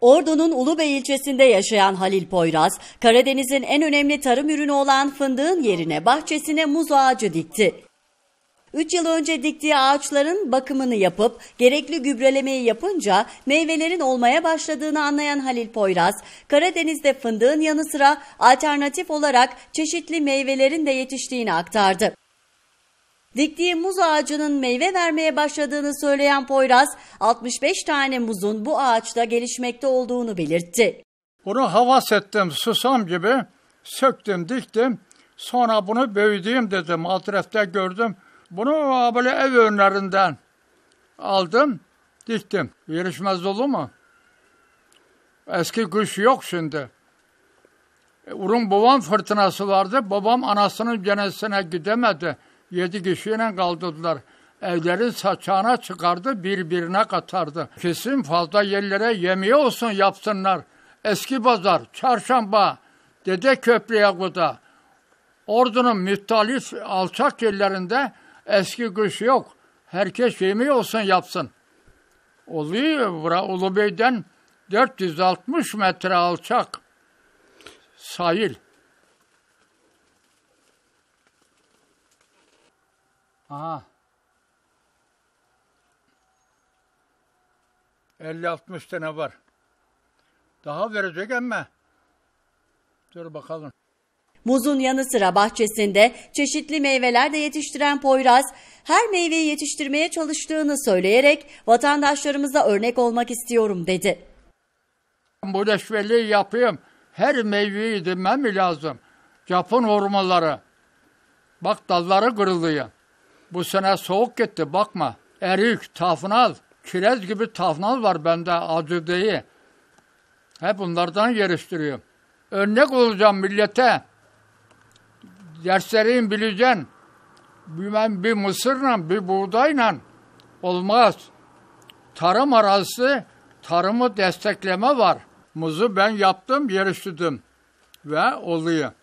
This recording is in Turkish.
Ordu'nun Ulubey ilçesinde yaşayan Halil Poyraz, Karadeniz'in en önemli tarım ürünü olan fındığın yerine bahçesine muz ağacı dikti. 3 yıl önce diktiği ağaçların bakımını yapıp gerekli gübrelemeyi yapınca meyvelerin olmaya başladığını anlayan Halil Poyraz, Karadeniz'de fındığın yanı sıra alternatif olarak çeşitli meyvelerin de yetiştiğini aktardı. Diktiği muz ağacının meyve vermeye başladığını söyleyen Poyraz, 65 tane muzun bu ağaçta gelişmekte olduğunu belirtti. Bunu havas ettim susam gibi, söktüm diktim, sonra bunu büyüdüğüm dedim, adrefte gördüm. Bunu böyle ev önlerinden aldım, diktim. Gelişmez olur mu? Eski güç yok şimdi. E, Urun babam fırtınası vardı. Babam anasının cenesine gidemedi. Yedi kişiyle kaldırdılar. evlerin saçağına çıkardı, birbirine katardı. Kesin fazla yerlere yemeği olsun yapsınlar. Eski pazar, çarşamba, dede köprüye kuda. Ordunun müttalif alçak yerlerinde eski kış yok. Herkes yemeği olsun yapsın. Oluyor bura Ulubey'den 460 metre alçak sahil. Aha. 50-60 tane var. Daha verecek ama. Dur bakalım. Muzun yanı sıra bahçesinde çeşitli meyveler de yetiştiren Poyraz, her meyveyi yetiştirmeye çalıştığını söyleyerek vatandaşlarımıza örnek olmak istiyorum dedi. Bu reşveliği yapayım. Her meyveyi dinmem lazım. Japon hurmaları. Bak dalları kırılıyor. Bu sene soğuk gitti bakma. Erik, tafnal, kirez gibi tafnal var bende acıdeyi. Hep bunlardan geliştiriyorum. Örnek olacağım millete. Derslerini bileceksin. Ben bir mısırla, bir buğdayla olmaz. Tarım arası, tarımı destekleme var. Muzu ben yaptım, yeriştirdim ve oluyor.